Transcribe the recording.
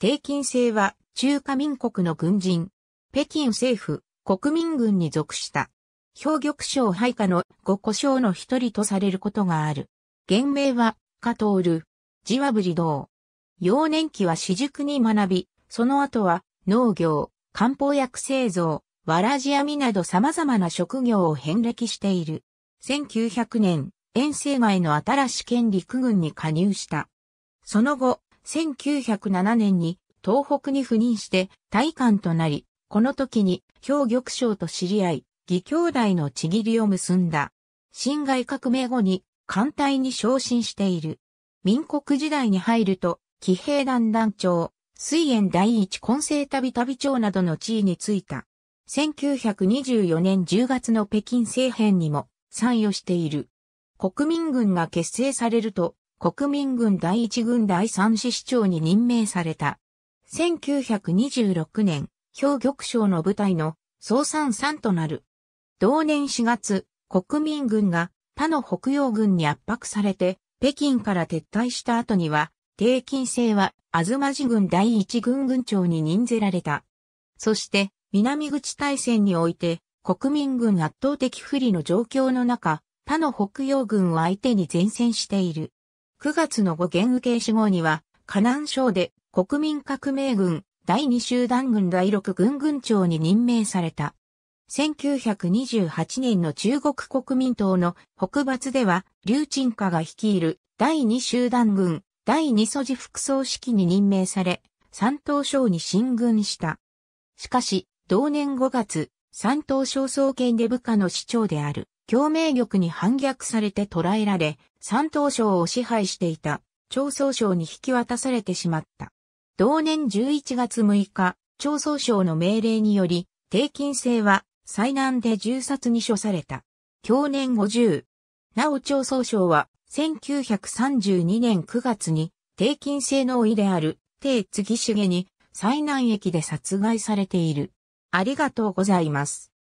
低金制は中華民国の軍人、北京政府、国民軍に属した。兵玉将配下の五古将の一人とされることがある。原名は、加藤ジワブリ道。幼年期は私塾に学び、その後は農業、漢方薬製造、わらじ編みなど様々な職業を遍歴している。1900年、遠征外の新し県陸軍に加入した。その後、1907年に東北に赴任して大官となり、この時に兵玉将と知り合い、義兄弟のちぎりを結んだ。辛亥革命後に艦隊に昇進している。民国時代に入ると、騎兵団団長、水炎第一混成旅旅長などの地位に就いた。1924年10月の北京政変にも参与している。国民軍が結成されると、国民軍第一軍第三師市長に任命された。1926年、兵玉省の部隊の総参参となる。同年4月、国民軍が他の北洋軍に圧迫されて、北京から撤退した後には、定金制は、東寺軍第一軍軍長に任ぜられた。そして、南口大戦において、国民軍圧倒的不利の状況の中、他の北洋軍を相手に前線している。9月の語元受け死後には、河南省で国民革命軍第2集団軍第6軍軍長に任命された。1928年の中国国民党の北伐では、劉鎮華が率いる第2集団軍第2素地副総指揮に任命され、山東省に進軍した。しかし、同年5月、山東省総研で部下の市長である共鳴玉に反逆されて捕らえられ、三等省を支配していた、長宗省に引き渡されてしまった。同年11月6日、長宗省の命令により、低金制は、災難で銃殺に処された。享年50。なお長宗省は、1932年9月に、低金制の老である、定主重に、災難駅で殺害されている。ありがとうございます。